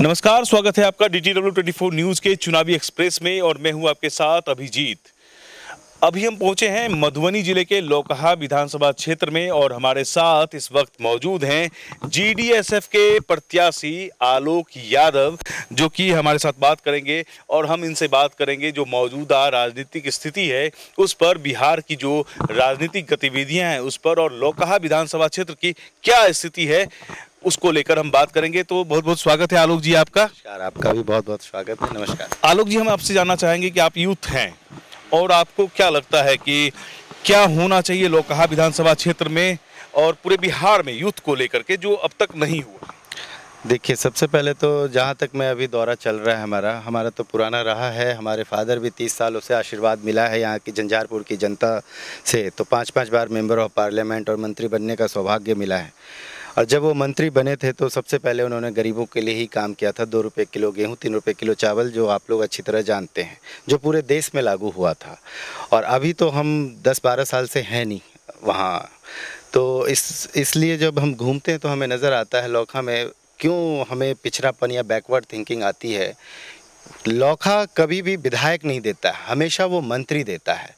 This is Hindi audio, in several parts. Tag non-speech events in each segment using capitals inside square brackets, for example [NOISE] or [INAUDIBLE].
नमस्कार स्वागत है आपका D T W twenty four news के चुनावी एक्सप्रेस में और मैं हूं आपके साथ अभिजीत अभी हम पहुंचे हैं मधुबनी जिले के लोकहा विधानसभा क्षेत्र में और हमारे साथ इस वक्त मौजूद हैं जीडीएसएफ के प्रत्याशी आलोक यादव जो कि हमारे साथ बात करेंगे और हम इनसे बात करेंगे जो मौजूदा राजनीतिक स्थिति है उस पर बिहार की जो राजनीतिक गतिविधियां हैं उस पर और लोकहा विधानसभा क्षेत्र की क्या स्थिति है उसको लेकर हम बात करेंगे तो बहुत बहुत स्वागत है आलोक जी आपका नमस्कार आपका भी बहुत बहुत स्वागत है नमस्कार आलोक जी हम आपसे जानना चाहेंगे कि आप यूथ हैं और आपको क्या लगता है कि क्या होना चाहिए लोकहा विधानसभा क्षेत्र में और पूरे बिहार में यूथ को लेकर के जो अब तक नहीं हुआ देखिए सबसे पहले तो जहाँ तक मैं अभी दौरा चल रहा है हमारा हमारा तो पुराना रहा है हमारे फादर भी तीस सालों से आशीर्वाद मिला है यहाँ की झंझारपुर की जनता से तो पाँच पाँच बार मेंबर ऑफ पार्लियामेंट और मंत्री बनने का सौभाग्य मिला है और जब वो मंत्री बने थे तो सबसे पहले उन्होंने गरीबों के लिए ही काम किया था दो रुपये किलो गेहूँ तीन रुपये किलो चावल जो आप लोग अच्छी तरह जानते हैं जो पूरे देश में लागू हुआ था और अभी तो हम दस बारह साल से हैं नहीं वहाँ तो इस इसलिए जब हम घूमते हैं तो हमें नज़र आता है लोखा में क्यों हमें पिछड़ापन या बैकवर्ड थिंकिंग आती है लोखा कभी भी विधायक नहीं देता हमेशा वो मंत्री देता है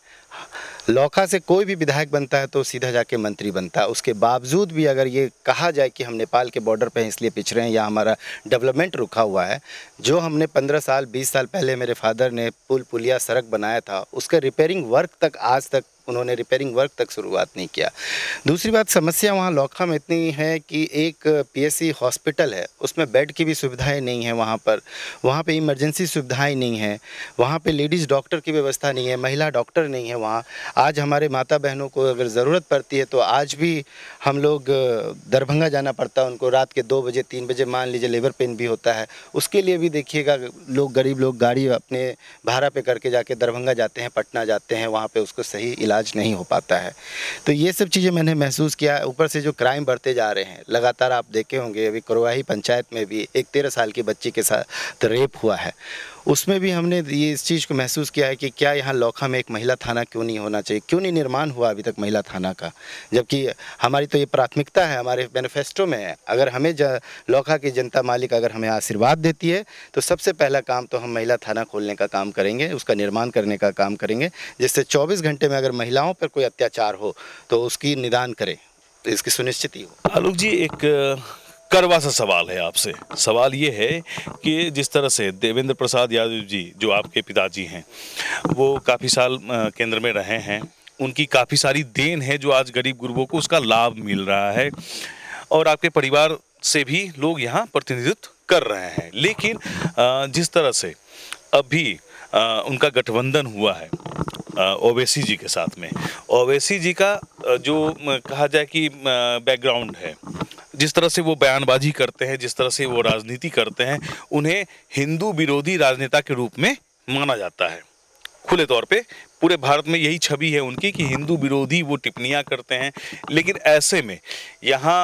लौका से कोई भी विधायक बनता है तो सीधा जाके मंत्री बनता है उसके बावजूद भी अगर ये कहा जाए कि हम नेपाल के बॉर्डर पे इसलिए पिछड़े हैं या हमारा डेवलपमेंट रुका हुआ है जो हमने पंद्रह साल बीस साल पहले मेरे फादर ने पुल पुलिया सड़क बनाया था उसके रिपेयरिंग वर्क तक आज तक उन्होंने रिपेयरिंग वर्क तक शुरुआत नहीं किया दूसरी बात समस्या वहाँ लौखा में इतनी है कि एक पीएससी हॉस्पिटल है उसमें बेड की भी सुविधाएं नहीं है वहाँ पर वहाँ पे इमरजेंसी सुविधाएं नहीं है वहाँ पे लेडीज़ डॉक्टर की व्यवस्था नहीं है महिला डॉक्टर नहीं है वहाँ आज हमारे माता बहनों को अगर ज़रूरत पड़ती है तो आज भी हम लोग दरभंगा जाना पड़ता है उनको रात के दो बजे तीन बजे मान लीजिए लेबर पेन भी होता है उसके लिए भी देखिएगा लोग गरीब लोग गाड़ी अपने भाड़ा पे करके जाके दरभंगा जाते हैं पटना जाते हैं वहाँ पे उसको सही इलाज इलाज नहीं हो पाता है तो ये सब चीज़ें मैंने महसूस किया ऊपर से जो क्राइम बढ़ते जा रहे हैं लगातार आप देखे होंगे अभी करवाही पंचायत में भी एक तेरह साल की बच्ची के साथ रेप हुआ है उसमें भी हमने ये इस चीज़ को महसूस किया है कि क्या यहाँ लोखा में एक महिला थाना क्यों नहीं होना चाहिए क्यों नहीं निर्माण हुआ अभी तक महिला थाना का जबकि हमारी तो ये प्राथमिकता है हमारे मैनिफेस्टो में है अगर हमें लोखा की जनता मालिक अगर हमें आशीर्वाद देती है तो सबसे पहला काम तो हम महिला थाना खोलने का काम करेंगे उसका निर्माण करने का काम करेंगे जिससे चौबीस घंटे में अगर महिलाओं पर कोई अत्याचार हो तो उसकी निदान करें तो इसकी सुनिश्चित ही हो आलोक जी एक करवा सा सवाल है आपसे सवाल ये है कि जिस तरह से देवेंद्र प्रसाद यादव जी जो आपके पिताजी हैं वो काफ़ी साल केंद्र में रहे हैं उनकी काफ़ी सारी देन है जो आज गरीब गुरबों को उसका लाभ मिल रहा है और आपके परिवार से भी लोग यहाँ प्रतिनिधित्व कर रहे हैं लेकिन जिस तरह से अभी उनका गठबंधन हुआ है ओवैसी जी के साथ में ओवैसी जी का जो कहा जाए कि बैकग्राउंड है जिस तरह से वो बयानबाजी करते हैं जिस तरह से वो राजनीति करते हैं उन्हें हिंदू विरोधी राजनेता के रूप में माना जाता है खुले तौर पे पूरे भारत में यही छवि है उनकी कि हिंदू विरोधी वो टिप्पणियाँ करते हैं लेकिन ऐसे में यहाँ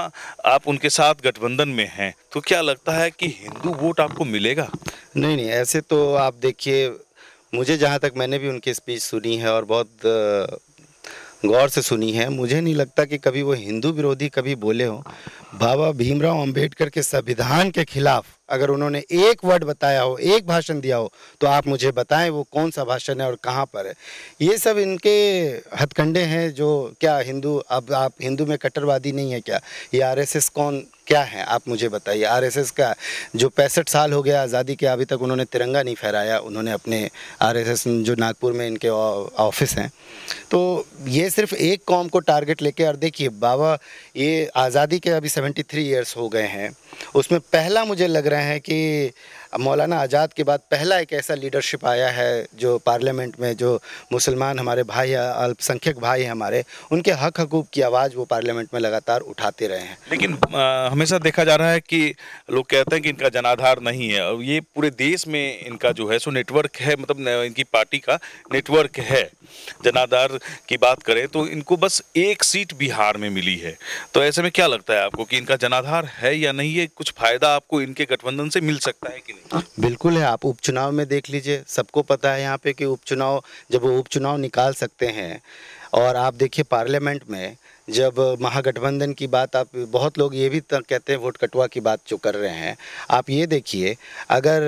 आप उनके साथ गठबंधन में हैं तो क्या लगता है कि हिंदू वोट आपको मिलेगा नहीं नहीं ऐसे तो आप देखिए मुझे जहाँ तक मैंने भी उनकी स्पीच सुनी है और बहुत गौर से सुनी है मुझे नहीं लगता कि कभी वो हिंदू विरोधी कभी बोले हो बाबा भीमराव अंबेडकर के संविधान के खिलाफ अगर उन्होंने एक वर्ड बताया हो एक भाषण दिया हो तो आप मुझे बताएं वो कौन सा भाषण है और कहाँ पर है ये सब इनके हथकंडे हैं जो क्या हिंदू अब आप हिंदू में कट्टरवादी नहीं है क्या ये आरएसएस कौन क्या है आप मुझे बताइए आरएसएस का जो पैंसठ साल हो गया आज़ादी के अभी तक उन्होंने तिरंगा नहीं फहराया उन्होंने अपने आर जो नागपुर में इनके ऑफिस हैं तो ये सिर्फ एक कॉम को टारगेट लेके और देखिए बाबा ये आज़ादी के अभी सेवेंटी थ्री ईयर्स हो गए हैं उसमें पहला मुझे लग रहा रहे हैं कि अब मौलाना आज़ाद के बाद पहला एक ऐसा लीडरशिप आया है जो पार्लियामेंट में जो मुसलमान हमारे भाई अल्पसंख्यक भाई हैं हमारे उनके हक हकूक की आवाज़ वो पार्लियामेंट में लगातार उठाते रहे हैं लेकिन हमेशा देखा जा रहा है कि लोग कहते हैं कि इनका जनाधार नहीं है और ये पूरे देश में इनका जो है सो नेटवर्क है मतलब इनकी पार्टी का नेटवर्क है जनाधार की बात करें तो इनको बस एक सीट बिहार में मिली है तो ऐसे में क्या लगता है आपको कि इनका जनाधार है या नहीं है कुछ फ़ायदा आपको इनके गठबंधन से मिल सकता है कि नहीं बिल्कुल है आप उपचुनाव में देख लीजिए सबको पता है यहाँ पे कि उपचुनाव जब वो उपचुनाव निकाल सकते हैं और आप देखिए पार्लियामेंट में जब महागठबंधन की बात आप बहुत लोग ये भी कहते हैं वोट कटवा की बात जो कर रहे हैं आप ये देखिए अगर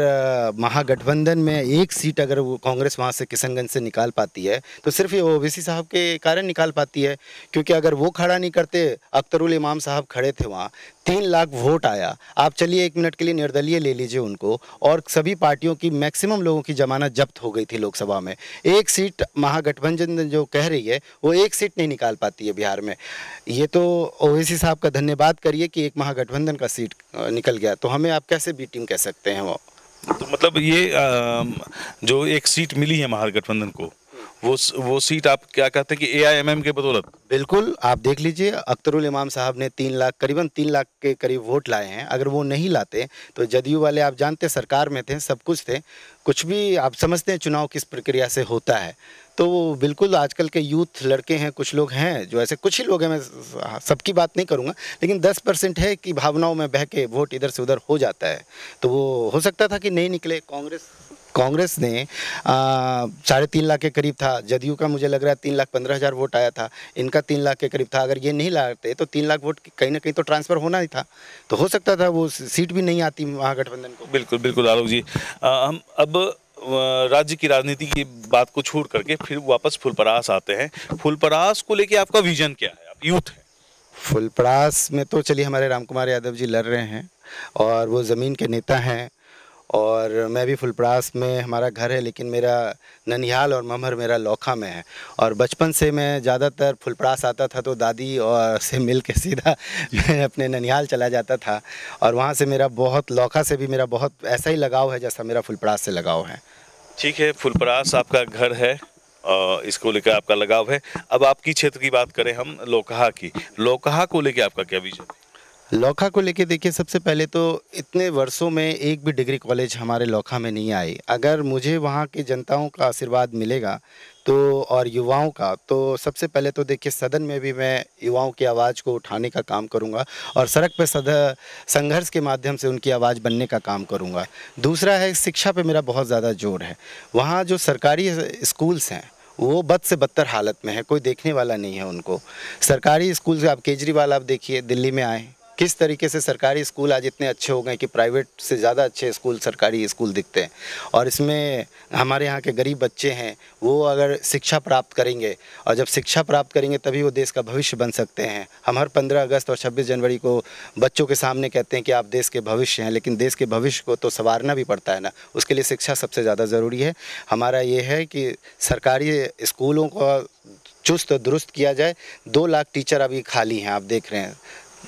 महागठबंधन में एक सीट अगर वो कांग्रेस वहाँ से किशनगंज से निकाल पाती है तो सिर्फ ये ओबीसी साहब के कारण निकाल पाती है क्योंकि अगर वो खड़ा नहीं करते अख्तरुल इमाम साहब खड़े थे वहाँ तीन लाख वोट आया आप चलिए एक मिनट के लिए निर्दलीय ले लीजिए उनको और सभी पार्टियों की मैक्सिमम लोगों की जमानत जब्त हो गई थी लोकसभा में एक सीट महागठबंधन जो कह रही है वो एक सीट नहीं निकाल पाती है बिहार में ये तो ओवैसी साहब का धन्यवाद करिए कि एक महागठबंधन का सीट निकल गया तो हमें आप कैसे बी टीम कह सकते हैं वो तो मतलब ये आ, जो एक सीट मिली है महागठबंधन को वो वो सीट आप क्या कहते हैं कि एआईएमएम के बदौलत बिल्कुल आप देख लीजिए अख्तरुल इमाम साहब ने तीन लाख करीबन तीन लाख के करीब वोट लाए हैं अगर वो नहीं लाते तो जदयू वाले आप जानते सरकार में थे सब कुछ थे कुछ भी आप समझते हैं चुनाव किस प्रक्रिया से होता है तो बिल्कुल आजकल के यूथ लड़के हैं कुछ लोग हैं जो ऐसे कुछ ही लोग हैं मैं सबकी बात नहीं करूँगा लेकिन दस परसेंट है कि भावनाओं में बह के वोट इधर से उधर हो जाता है तो वो हो सकता था कि नहीं निकले कांग्रेस कांग्रेस ने साढ़े तीन लाख के करीब था जदयू का मुझे लग रहा है तीन लाख पंद्रह हज़ार वोट आया था इनका तीन लाख के करीब था अगर ये नहीं लाते तो तीन लाख वोट कहीं ना कहीं तो ट्रांसफ़र होना ही था तो हो सकता था वो सीट भी नहीं आती महागठबंधन को बिल्कुल बिल्कुल आलोक जी आ, हम अब राज्य की राजनीति की बात को छोड़ करके फिर वापस फुलपरास आते हैं फुलपरास को लेके आपका विजन क्या है आप यूथ हैं फुलपरास में तो चलिए हमारे राम कुमार यादव जी लड़ रहे हैं और वो ज़मीन के नेता हैं और मैं भी फुलप्रास में हमारा घर है लेकिन मेरा ननिहाल और ममर मेरा लोखा में है और बचपन से मैं ज़्यादातर फुलप्रास आता था तो दादी और से मिल के सीधा [LAUGHS] मैं अपने ननिहाल चला जाता था और वहाँ से मेरा बहुत लोखा से भी मेरा बहुत ऐसा ही लगाव है जैसा मेरा फुलप्रास से लगाव है ठीक है फुलप्रास आपका घर है और इसको लेकर आपका लगाव है अब आपकी क्षेत्र की बात करें हम लोकहा की लोकहा को लेकर आपका क्या विजन है लौखा को लेके देखिए सबसे पहले तो इतने वर्षों में एक भी डिग्री कॉलेज हमारे लौखा में नहीं आई अगर मुझे वहाँ की जनताओं का आशीर्वाद मिलेगा तो और युवाओं का तो सबसे पहले तो देखिए सदन में भी मैं युवाओं की आवाज़ को उठाने का काम करूँगा और सड़क पर सद संघर्ष के माध्यम से उनकी आवाज़ बनने का काम करूँगा दूसरा है शिक्षा पर मेरा बहुत ज़्यादा जोर है वहाँ जो सरकारी स्कूल्स हैं वो बद से बदतर हालत में है कोई देखने वाला नहीं है उनको सरकारी स्कूल से आप केजरीवाल आप देखिए दिल्ली में आए किस तरीके से सरकारी स्कूल आज इतने अच्छे हो गए कि प्राइवेट से ज़्यादा अच्छे स्कूल सरकारी स्कूल दिखते हैं और इसमें हमारे यहाँ के गरीब बच्चे हैं वो अगर शिक्षा प्राप्त करेंगे और जब शिक्षा प्राप्त करेंगे तभी वो देश का भविष्य बन सकते हैं हम हर पंद्रह अगस्त और छब्बीस जनवरी को बच्चों के सामने कहते हैं कि आप देश के भविष्य हैं लेकिन देश के भविष्य को तो संवारना भी पड़ता है ना उसके लिए शिक्षा सबसे ज़्यादा ज़रूरी है हमारा ये है कि सरकारी स्कूलों को चुस्त दुरुस्त किया जाए दो लाख टीचर अभी खाली हैं आप देख रहे हैं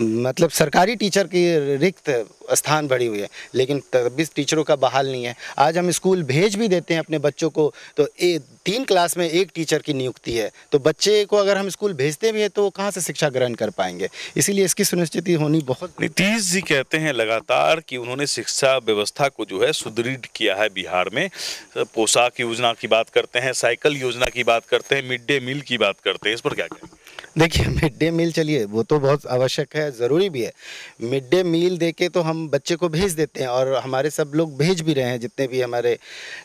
मतलब सरकारी टीचर की रिक्त स्थान बढ़ी हुई है लेकिन तबीस टीचरों का बहाल नहीं है आज हम स्कूल भेज भी देते हैं अपने बच्चों को तो ए, तीन क्लास में एक टीचर की नियुक्ति है तो बच्चे को अगर हम स्कूल भेजते भी हैं तो वो कहाँ से शिक्षा ग्रहण कर पाएंगे इसीलिए इसकी सुनिश्चित होनी बहुत नीतीश जी कहते हैं लगातार कि उन्होंने शिक्षा व्यवस्था को जो है सुदृढ़ किया है बिहार में पोशाक योजना की बात करते हैं साइकिल योजना की बात करते हैं मिड डे मील की बात करते हैं इस पर क्या कहेंगे [LAUGHS] देखिए मिड डे मील चलिए वो तो बहुत आवश्यक है ज़रूरी भी है मिड डे मील दे के तो हम बच्चे को भेज देते हैं और हमारे सब लोग भेज भी रहे हैं जितने भी हमारे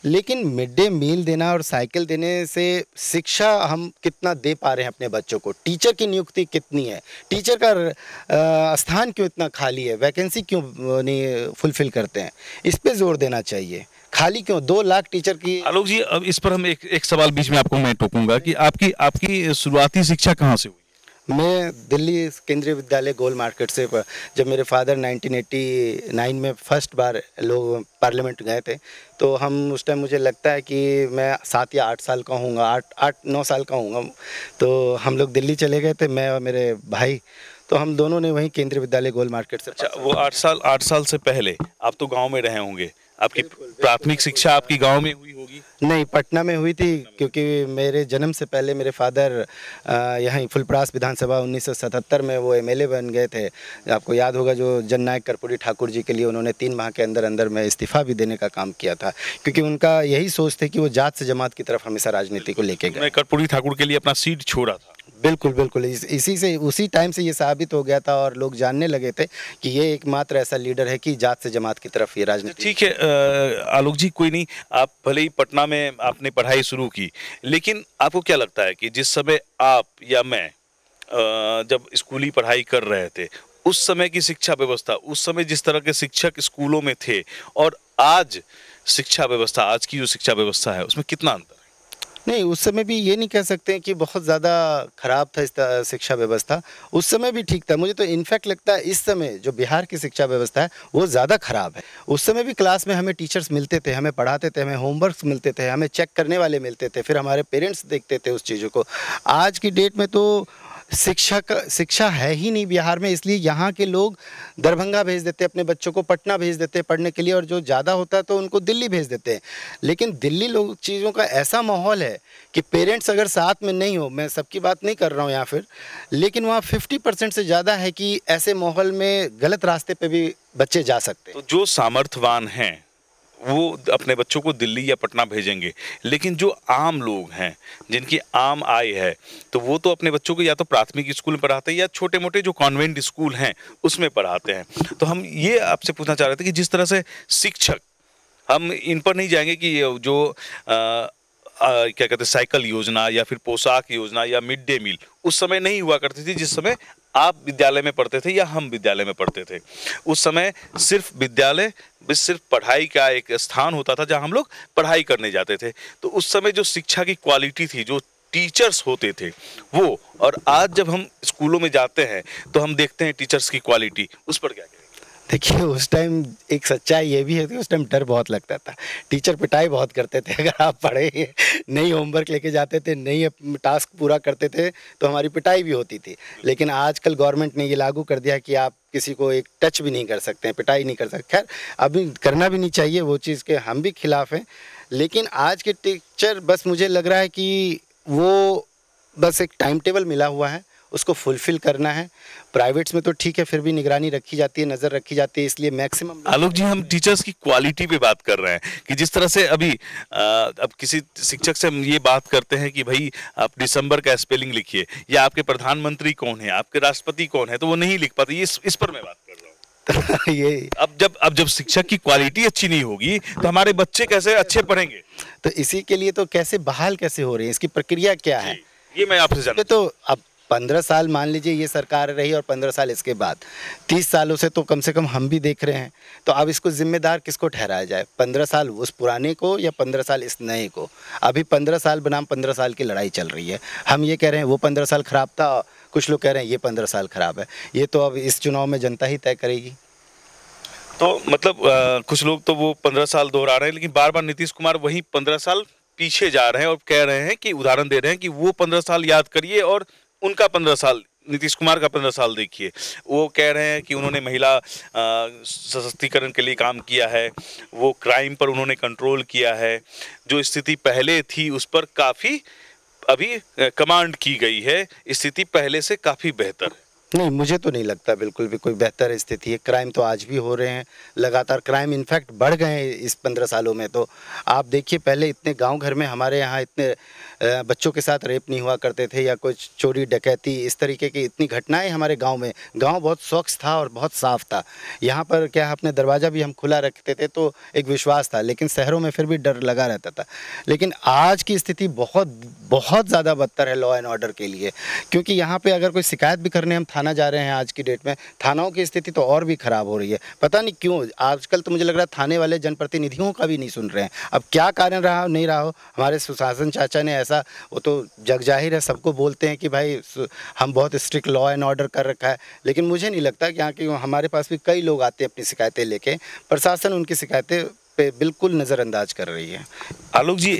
लेकिन मिड डे मील देना और साइकिल देने से शिक्षा हम कितना दे पा रहे हैं अपने बच्चों को टीचर की नियुक्ति कितनी है टीचर का स्थान क्यों इतना खाली है वैकेंसी क्यों नहीं फुलफ़िल करते हैं इस पर ज़ोर देना चाहिए खाली क्यों दो लाख टीचर की आलोक जी अब इस पर हम एक एक सवाल बीच में आपको मैं टोकूंगा कि आपकी आपकी शुरुआती शिक्षा कहाँ से हुई मैं दिल्ली केंद्रीय विद्यालय गोल मार्केट से जब मेरे फादर 1989 में फर्स्ट बार लोग पार्लियामेंट गए थे तो हम उस टाइम मुझे लगता है कि मैं सात या आठ साल का हूँ आठ आठ नौ साल का हूँ तो हम लोग दिल्ली चले गए थे मैं और मेरे भाई तो हम दोनों ने वहीं केंद्रीय विद्यालय गोल मार्केट से अच्छा वो आठ साल आठ साल से पहले आप तो गाँव में रहे होंगे आपकी प्राथमिक शिक्षा आपकी गांव में हुई होगी नहीं पटना में हुई थी क्योंकि मेरे जन्म से पहले मेरे फादर यहाँ फुलप्रास विधानसभा 1977 में वो एमएलए बन गए थे आपको याद होगा जो जननायक कर्पूरी ठाकुर जी के लिए उन्होंने तीन माह के अंदर अंदर में इस्तीफा भी देने का काम किया था क्योंकि उनका यही सोच थे कि वो जात से जमात की तरफ हमेशा राजनीति को लेके गए कर्पूरी ठाकुर के लिए अपना सीट छोड़ा था बिल्कुल बिल्कुल इस, इसी से उसी टाइम से ये साबित हो गया था और लोग जानने लगे थे कि ये एकमात्र ऐसा लीडर है कि जात से जमात की तरफ ये राजनीति ठीक है आलोक जी कोई नहीं आप भले ही पटना में आपने पढ़ाई शुरू की लेकिन आपको क्या लगता है कि जिस समय आप या मैं जब स्कूली पढ़ाई कर रहे थे उस समय की शिक्षा व्यवस्था उस समय जिस तरह के शिक्षक स्कूलों में थे और आज शिक्षा व्यवस्था आज की जो शिक्षा व्यवस्था है उसमें कितना अंतर नहीं उस समय भी ये नहीं कह सकते हैं कि बहुत ज़्यादा खराब था शिक्षा व्यवस्था उस समय भी ठीक था मुझे तो इनफैक्ट लगता है इस समय जो बिहार की शिक्षा व्यवस्था है वो ज़्यादा खराब है उस समय भी क्लास में हमें टीचर्स मिलते थे हमें पढ़ाते थे हमें होमवर्क मिलते थे हमें चेक करने वाले मिलते थे फिर हमारे पेरेंट्स देखते थे उस चीज़ों को आज की डेट में तो शिक्षा का शिक्षा है ही नहीं बिहार में इसलिए यहाँ के लोग दरभंगा भेज देते अपने बच्चों को पटना भेज देते पढ़ने के लिए और जो ज़्यादा होता है तो उनको दिल्ली भेज देते हैं लेकिन दिल्ली लोग चीज़ों का ऐसा माहौल है कि पेरेंट्स अगर साथ में नहीं हो मैं सबकी बात नहीं कर रहा हूँ यहाँ फिर लेकिन वहाँ फिफ्टी परसेंट से ज़्यादा है कि ऐसे माहौल में गलत रास्ते पर भी बच्चे जा सकते हैं तो जो सामर्थ्यवान हैं वो अपने बच्चों को दिल्ली या पटना भेजेंगे लेकिन जो आम लोग हैं जिनकी आम आय है तो वो तो अपने बच्चों को या तो प्राथमिक स्कूल में पढ़ाते हैं या छोटे मोटे जो कॉन्वेंट स्कूल हैं उसमें पढ़ाते हैं तो हम ये आपसे पूछना चाह रहे थे कि जिस तरह से शिक्षक हम इन पर नहीं जाएंगे कि जो आ, आ, क्या कहते हैं साइकिल योजना या फिर पोशाक योजना या मिड डे मील उस समय नहीं हुआ करती थी जिस समय आप विद्यालय में पढ़ते थे या हम विद्यालय में पढ़ते थे उस समय सिर्फ विद्यालय सिर्फ पढ़ाई का एक स्थान होता था जहाँ हम लोग पढ़ाई करने जाते थे तो उस समय जो शिक्षा की क्वालिटी थी जो टीचर्स होते थे वो और आज जब हम स्कूलों में जाते हैं तो हम देखते हैं टीचर्स की क्वालिटी उस पर क्या कहें [LAUGHS] कि उस टाइम एक सच्चाई ये भी है कि उस टाइम डर बहुत लगता था टीचर पिटाई बहुत करते थे [LAUGHS] अगर आप पढ़े नहीं होमवर्क लेके जाते थे नहीं टास्क पूरा करते थे तो हमारी पिटाई भी होती थी लेकिन आजकल गवर्नमेंट ने ये लागू कर दिया कि आप किसी को एक टच भी नहीं कर सकते हैं पिटाई नहीं कर सकते खैर अभी करना भी नहीं चाहिए वो चीज़ के हम भी खिलाफ़ हैं लेकिन आज के टीचर बस मुझे लग रहा है कि वो बस एक टाइम टेबल मिला हुआ है उसको फुलफिल करना है प्राइवेट्स में तो ठीक है फिर भी निगरानी रखी जाती है नज़र रखी जाती है इसलिए मैक्सिमम आलोक जी हम टीचर्स की क्वालिटी पे बात कर रहे हैं कि जिस तरह से अभी आ, अब किसी शिक्षक से हम ये बात करते हैं कि भाई आप दिसंबर का स्पेलिंग लिखिए या आपके प्रधानमंत्री कौन है आपके राष्ट्रपति कौन है तो वो नहीं लिख पाते इस, इस पर मैं बात कर रहा हूँ [LAUGHS] ये अब जब अब जब शिक्षक की क्वालिटी अच्छी नहीं होगी तो हमारे बच्चे कैसे अच्छे पढ़ेंगे तो इसी के लिए तो कैसे बहाल कैसे हो रहे हैं इसकी प्रक्रिया क्या है ये मैं आपसे जानना तो अब पंद्रह साल मान लीजिए ये सरकार रही और पंद्रह साल इसके बाद तीस सालों से तो कम से कम हम भी देख रहे हैं तो अब इसको जिम्मेदार किसको ठहराया जाए पंद्रह साल उस पुराने को या पंद्रह साल इस नए को अभी पंद्रह साल बनाम पंद्रह साल की लड़ाई चल रही है हम ये कह रहे हैं वो पंद्रह साल ख़राब था कुछ लोग कह रहे हैं ये पंद्रह साल ख़राब है ये तो अब इस चुनाव में जनता ही तय करेगी तो मतलब आ, कुछ लोग तो वो पंद्रह साल दोहरा रहे हैं लेकिन बार बार नीतीश कुमार वही पंद्रह साल पीछे जा रहे हैं और कह रहे हैं कि उदाहरण दे रहे हैं कि वो पंद्रह साल याद करिए और उनका पंद्रह साल नीतीश कुमार का पंद्रह साल देखिए वो कह रहे हैं कि उन्होंने महिला सशक्तिकरण के लिए काम किया है वो क्राइम पर उन्होंने कंट्रोल किया है जो स्थिति पहले थी उस पर काफ़ी अभी कमांड की गई है स्थिति पहले से काफ़ी बेहतर है नहीं मुझे तो नहीं लगता बिल्कुल भी कोई बेहतर स्थिति है क्राइम तो आज भी हो रहे हैं लगातार क्राइम इनफैक्ट बढ़ गए हैं इस पंद्रह सालों में तो आप देखिए पहले इतने गांव घर में हमारे यहाँ इतने बच्चों के साथ रेप नहीं हुआ करते थे या कुछ चोरी डकैती इस तरीके की इतनी घटनाएं हमारे गाँव में गाँव बहुत स्वच्छ था और बहुत साफ़ था यहाँ पर क्या अपने दरवाज़ा भी हम खुला रखते थे तो एक विश्वास था लेकिन शहरों में फिर भी डर लगा रहता था लेकिन आज की स्थिति बहुत बहुत ज़्यादा बदतर है लॉ एंड ऑर्डर के लिए क्योंकि यहाँ पर अगर कोई शिकायत भी करने हम थाना थाना जा रहे हैं आज की डेट में थानाओं की स्थिति तो और भी ख़राब हो रही है पता नहीं क्यों आजकल तो मुझे लग रहा है थाने वाले जनप्रतिनिधियों का भी नहीं सुन रहे हैं अब क्या कारण रहा नहीं रहा हो हमारे सुशासन चाचा ने ऐसा वो तो जग जाहिर है सबको बोलते हैं कि भाई हम बहुत स्ट्रिक्ट लॉ एंड ऑर्डर कर रखा है लेकिन मुझे नहीं लगता कि यहाँ के हमारे पास भी कई लोग आते हैं अपनी शिकायतें लेके प्रशासन उनकी शिकायतें पे बिल्कुल नज़रअंदाज कर रही है आलोक जी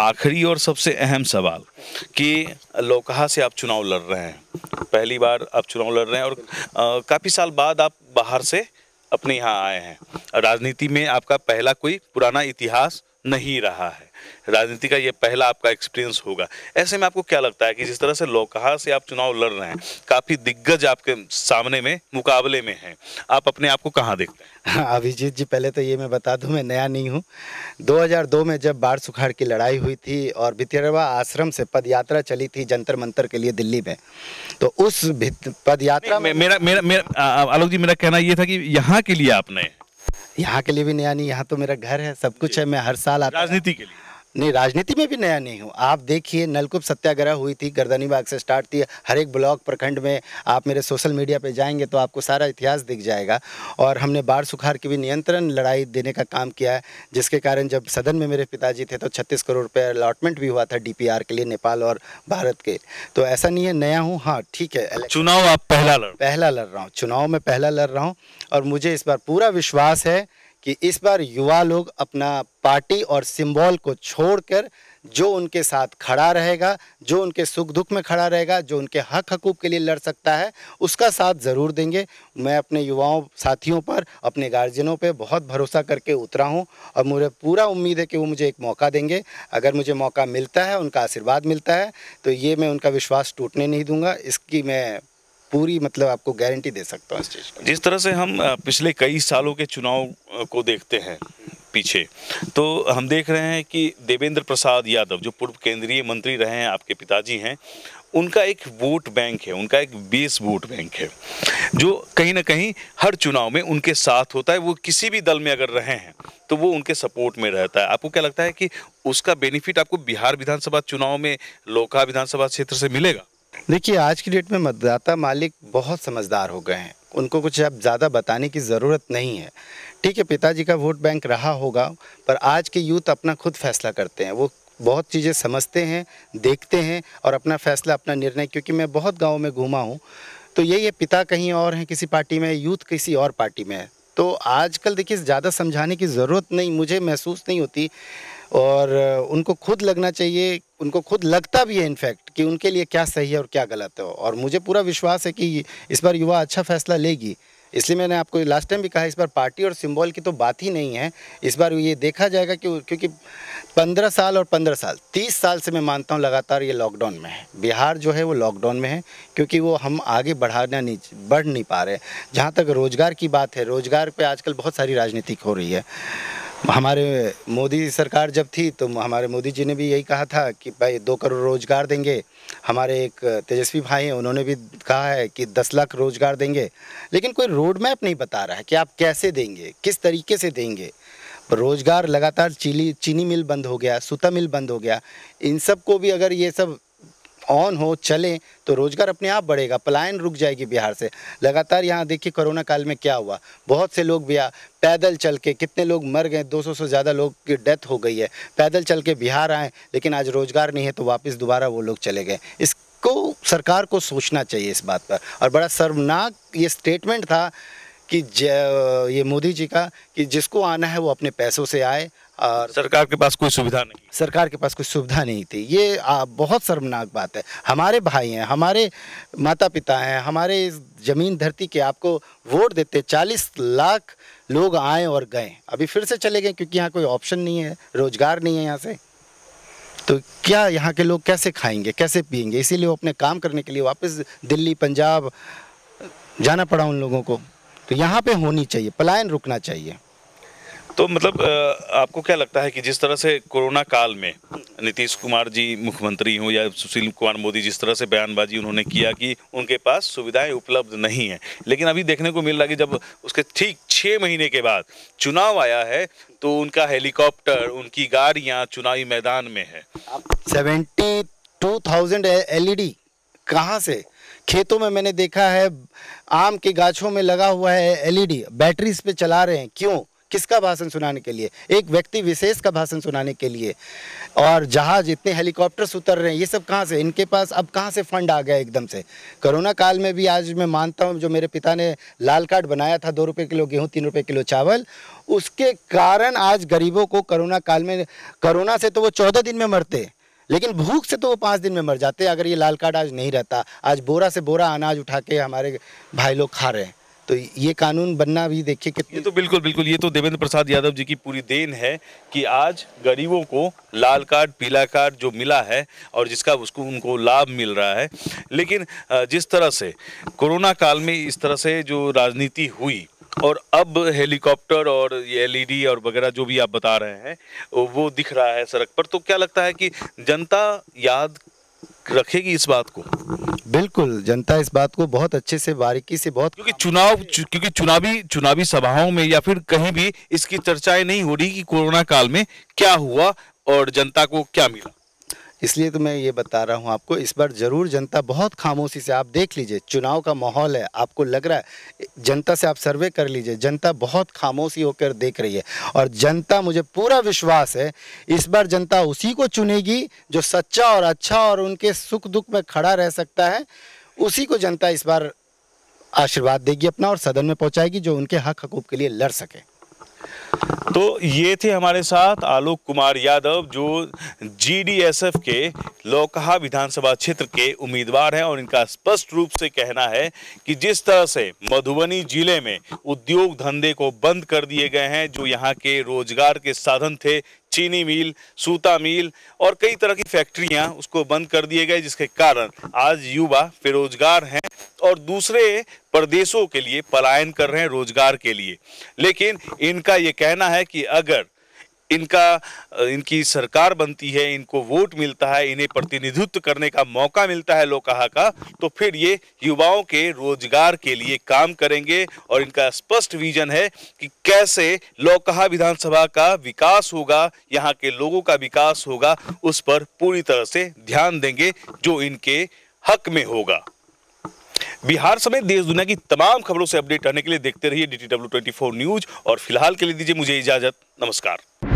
आखिरी और सबसे अहम सवाल कि लोकहा से आप चुनाव लड़ रहे हैं पहली बार आप चुनाव लड़ रहे हैं और काफ़ी साल बाद आप बाहर से अपने यहाँ आए हैं राजनीति में आपका पहला कोई पुराना इतिहास नहीं रहा है राजनीति का ये पहला आपका एक्सपीरियंस होगा ऐसे में आपको क्या लगता है कि जिस तरह से लोकहा से आप चुनाव लड़ रहे हैं काफ़ी दिग्गज आपके सामने में मुकाबले में हैं आप अपने आप को कहाँ देखते हैं हाँ, अभिजीत जी पहले तो ये मैं बता दूं मैं नया नहीं हूँ 2002 में जब बाढ़ सुखाड़ की लड़ाई हुई थी और भितरवा आश्रम से पदयात्रा चली थी जंतर मंतर के लिए दिल्ली में तो उस पदयात्रा में मेरा मेरा मेरा आलोक जी मेरा कहना ये था कि यहाँ के लिए आपने यहाँ के लिए भी नया नहीं यहाँ तो मेरा घर है सब कुछ है मैं हर साल आता राजनीति के लिए नहीं राजनीति में भी नया नहीं हूँ आप देखिए नलकूप सत्याग्रह हुई थी गर्दनी बाग से स्टार्ट थी हर एक ब्लॉक प्रखंड में आप मेरे सोशल मीडिया पे जाएंगे तो आपको सारा इतिहास दिख जाएगा और हमने बाढ़ सुखाड़ की भी नियंत्रण लड़ाई देने का काम किया है जिसके कारण जब सदन में मेरे पिताजी थे तो छत्तीस करोड़ रुपये अलॉटमेंट भी हुआ था डी के लिए नेपाल और भारत के तो ऐसा नहीं है नया हूँ हाँ ठीक है चुनाव आप पहला लड़ पहला लड़ रहा हूँ चुनाव में पहला लड़ रहा हूँ और मुझे इस बार पूरा विश्वास है कि इस बार युवा लोग अपना पार्टी और सिंबल को छोड़कर जो उनके साथ खड़ा रहेगा जो उनके सुख दुख में खड़ा रहेगा जो उनके हक हकूक के लिए लड़ सकता है उसका साथ ज़रूर देंगे मैं अपने युवाओं साथियों पर अपने गार्जियनों पे बहुत भरोसा करके उतरा हूँ और मुझे पूरा उम्मीद है कि वो मुझे एक मौका देंगे अगर मुझे मौका मिलता है उनका आशीर्वाद मिलता है तो ये मैं उनका विश्वास टूटने नहीं दूँगा इसकी मैं पूरी मतलब आपको गारंटी दे सकता हूँ जिस तरह से हम पिछले कई सालों के चुनाव को देखते हैं पीछे तो हम देख रहे हैं कि देवेंद्र प्रसाद यादव जो पूर्व केंद्रीय मंत्री रहे हैं आपके पिताजी हैं उनका एक वोट बैंक है उनका एक बेस वोट बैंक है जो कहीं ना कहीं हर चुनाव में उनके साथ होता है वो किसी भी दल में अगर रहे हैं तो वो उनके सपोर्ट में रहता है आपको क्या लगता है कि उसका बेनिफिट आपको बिहार विधानसभा चुनाव में लोका विधानसभा क्षेत्र से मिलेगा देखिए आज की डेट में मतदाता मालिक बहुत समझदार हो गए हैं उनको कुछ अब ज़्यादा बताने की ज़रूरत नहीं है ठीक है पिताजी का वोट बैंक रहा होगा पर आज के यूथ अपना खुद फैसला करते हैं वो बहुत चीज़ें समझते हैं देखते हैं और अपना फैसला अपना निर्णय क्योंकि मैं बहुत गाँव में घूमा हूँ तो यही है पिता कहीं और हैं किसी पार्टी में यूथ किसी और पार्टी में है तो आजकल देखिए ज़्यादा समझाने की ज़रूरत नहीं मुझे महसूस नहीं होती और उनको खुद लगना चाहिए उनको खुद लगता भी है इनफैक्ट कि उनके लिए क्या सही है और क्या गलत है और मुझे पूरा विश्वास है कि इस बार युवा अच्छा फैसला लेगी इसलिए मैंने आपको लास्ट टाइम भी कहा इस बार पार्टी और सिंबल की तो बात ही नहीं है इस बार ये देखा जाएगा कि क्योंकि पंद्रह साल और पंद्रह साल तीस साल से मैं मानता हूँ लगातार ये लॉकडाउन में है बिहार जो है वो लॉकडाउन में है क्योंकि वो हम आगे बढ़ाना नहीं बढ़ नहीं पा रहे जहाँ तक रोज़गार की बात है रोज़गार पर आजकल बहुत सारी राजनीतिक हो रही है हमारे मोदी सरकार जब थी तो हमारे मोदी जी ने भी यही कहा था कि भाई दो करोड़ रोज़गार देंगे हमारे एक तेजस्वी भाई हैं उन्होंने भी कहा है कि दस लाख रोज़गार देंगे लेकिन कोई रोड मैप नहीं बता रहा है कि आप कैसे देंगे किस तरीके से देंगे रोज़गार लगातार चीनी चीनी मिल बंद हो गया सूता मिल बंद हो गया इन सब को भी अगर ये सब ऑन हो चलें तो रोज़गार अपने आप बढ़ेगा पलायन रुक जाएगी बिहार से लगातार यहाँ देखिए कोरोना काल में क्या हुआ बहुत से लोग बिहार पैदल चल के कितने लोग मर गए 200 से ज़्यादा लोग की डेथ हो गई है पैदल चल के बिहार आए लेकिन आज रोज़गार नहीं है तो वापस दोबारा वो लोग चले गए इसको सरकार को सोचना चाहिए इस बात पर और बड़ा शर्मनाक ये स्टेटमेंट था कि ये मोदी जी का कि जिसको आना है वो अपने पैसों से आए और सरकार के पास कोई सुविधा नहीं सरकार के पास कोई सुविधा नहीं थी ये आ, बहुत शर्मनाक बात है हमारे भाई हैं हमारे माता पिता हैं हमारे इस ज़मीन धरती के आपको वोट देते चालीस लाख लोग आए और गए अभी फिर से चले गए क्योंकि यहाँ कोई ऑप्शन नहीं है रोज़गार नहीं है यहाँ से तो क्या यहाँ के लोग कैसे खाएंगे कैसे पियेंगे इसीलिए वो अपने काम करने के लिए वापस दिल्ली पंजाब जाना पड़ा उन लोगों को तो यहाँ पे होनी चाहिए पलायन रुकना चाहिए तो मतलब आपको क्या लगता है कि जिस तरह से कोरोना काल में नीतीश कुमार जी मुख्यमंत्री हों या सुशील कुमार मोदी जिस तरह से बयानबाजी उन्होंने किया कि उनके पास सुविधाएं उपलब्ध नहीं हैं लेकिन अभी देखने को मिल रहा कि जब उसके ठीक छः महीने के बाद चुनाव आया है तो उनका हेलीकॉप्टर उनकी गाड़ियाँ चुनावी मैदान में है seventy two thousand L E कहाँ से खेतों में मैंने देखा है आम के गाछों में लगा हुआ है डी बैटरीज पे चला रहे हैं क्यों किसका भाषण सुनाने के लिए एक व्यक्ति विशेष का भाषण सुनाने के लिए और जहाज इतने हेलीकॉप्टर्स उतर रहे हैं ये सब कहाँ से इनके पास अब कहाँ से फंड आ गया एकदम से कोरोना काल में भी आज मैं मानता हूँ जो मेरे पिता ने लाल कार्ड बनाया था दो रुपये किलो गेहूँ तीन रुपये किलो चावल उसके कारण आज गरीबों को करोना काल में करोना से तो वो चौदह दिन में मरते लेकिन भूख से तो वो पाँच दिन में मर जाते अगर ये लाल कार्ड आज नहीं रहता आज बोरा से बोरा अनाज उठा के हमारे भाई लोग खा रहे हैं तो ये कानून बनना भी देखिए कितने तो बिल्कुल बिल्कुल ये तो देवेंद्र प्रसाद यादव जी की पूरी देन है कि आज गरीबों को लाल कार्ड पीला कार्ड जो मिला है और जिसका उसको उनको लाभ मिल रहा है लेकिन जिस तरह से कोरोना काल में इस तरह से जो राजनीति हुई और अब हेलीकॉप्टर और ये एलईडी और वगैरह जो भी आप बता रहे हैं वो दिख रहा है सड़क पर तो क्या लगता है कि जनता याद रखेगी इस बात को बिल्कुल जनता इस बात को बहुत अच्छे से बारीकी से बहुत क्योंकि चुनाव क्योंकि चुनावी चुनावी सभाओं में या फिर कहीं भी इसकी चर्चाएं नहीं हो रही कि कोरोना काल में क्या हुआ और जनता को क्या मिला इसलिए तो मैं ये बता रहा हूँ आपको इस बार ज़रूर जनता बहुत खामोशी से आप देख लीजिए चुनाव का माहौल है आपको लग रहा है जनता से आप सर्वे कर लीजिए जनता बहुत खामोशी होकर देख रही है और जनता मुझे पूरा विश्वास है इस बार जनता उसी को चुनेगी जो सच्चा और अच्छा और उनके सुख दुख में खड़ा रह सकता है उसी को जनता इस बार आशीर्वाद देगी अपना और सदन में पहुँचाएगी जो उनके हक हकूक के लिए लड़ सके तो ये थे हमारे साथ आलोक कुमार यादव जो जीडीएसएफ के लोकहा विधानसभा क्षेत्र के उम्मीदवार हैं और इनका स्पष्ट रूप से कहना है कि जिस तरह से मधुबनी जिले में उद्योग धंधे को बंद कर दिए गए हैं जो यहाँ के रोजगार के साधन थे चीनी मिल सूता मिल और कई तरह की फैक्ट्रियां उसको बंद कर दिए गए जिसके कारण आज युवा बेरोजगार हैं और दूसरे प्रदेशों के लिए पलायन कर रहे हैं रोजगार के लिए लेकिन इनका ये कहना है कि अगर इनका इनकी सरकार बनती है इनको वोट मिलता है इन्हें प्रतिनिधित्व करने का मौका मिलता है लोकहा का तो फिर ये युवाओं के रोजगार के लिए काम करेंगे और इनका स्पष्ट विजन है कि कैसे लोकहा विधानसभा का विकास होगा यहाँ के लोगों का विकास होगा उस पर पूरी तरह से ध्यान देंगे जो इनके हक में होगा बिहार समेत देश दुनिया की तमाम खबरों से अपडेट रहने के लिए देखते रहिए डी टी न्यूज और फिलहाल के लिए दीजिए मुझे इजाजत नमस्कार